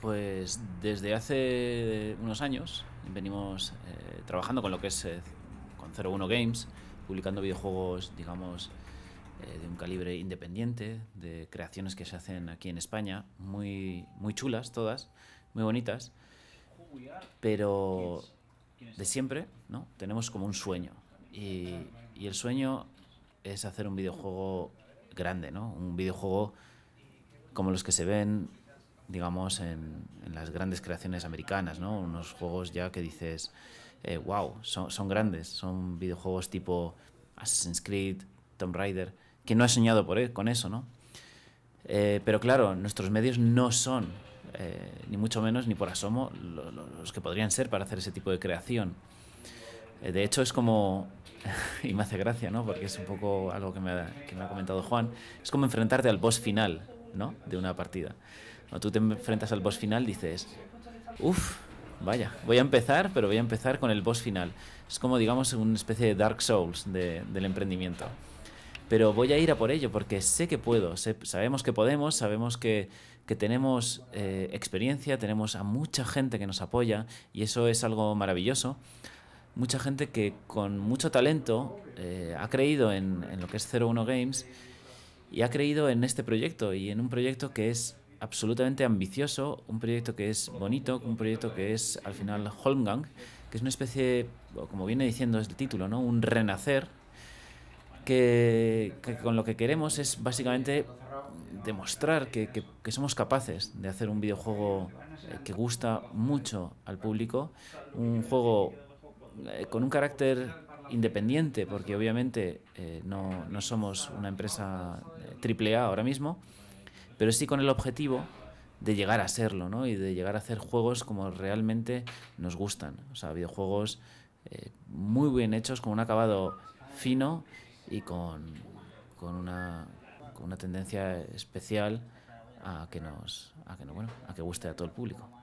Pues desde hace unos años venimos eh, trabajando con lo que es eh, con 01 Games, publicando videojuegos, digamos, eh, de un calibre independiente, de creaciones que se hacen aquí en España, muy, muy chulas todas, muy bonitas, pero de siempre, ¿no? Tenemos como un sueño. Y, y el sueño es hacer un videojuego grande, ¿no? Un videojuego como los que se ven digamos, en, las grandes creaciones americanas, Unos juegos ya que dices, wow, eh, son, grandes, son videojuegos tipo Assassin's Creed, Tomb Raider, que no he soñado por, e, con eso, ¿no? Eh, pero claro, nuestros medios no son, eh, ni mucho menos, ni por asomo, los que podrían ser para hacer ese tipo de creación. de hecho, es como, y me hace gracia, ¿no? Porque es un poco algo que me, ha, que me ha comentado Juan, es como enfrentarte al boss final, ¿no? De una partida. Cuando tú te enfrentas al boss final, dices, uff, vaya, voy a empezar, pero voy a empezar con el boss final. Es como, digamos, una especie de Dark Souls del emprendimiento. Pero voy a ir a por ello porque sé que puedo, sabemos que podemos, sabemos que, tenemos eh, experiencia, tenemos a mucha gente que nos apoya y eso es algo maravilloso. Mucha gente que con mucho talento eh, ha creído en, en lo que es 01 Games y ha creído en este proyecto y en un proyecto que es absolutamente ambicioso, un proyecto que es bonito, un proyecto que es al final Holmgang, que es una especie, como viene diciendo el título, ¿no? un renacer, que, con lo que queremos es básicamente demostrar que, somos capaces de hacer un videojuego eh, que gusta mucho al público, un juego eh, con un carácter independiente, porque obviamente eh, no, no, somos una empresa triple A ahora mismo, pero sí con el objetivo de llegar a serlo, ¿no? Y de llegar a hacer juegos como realmente nos gustan. O sea, videojuegos eh, muy bien hechos, con un acabado fino y con, con, una, con una tendencia especial a que nos, a que, bueno, a que guste a todo el público.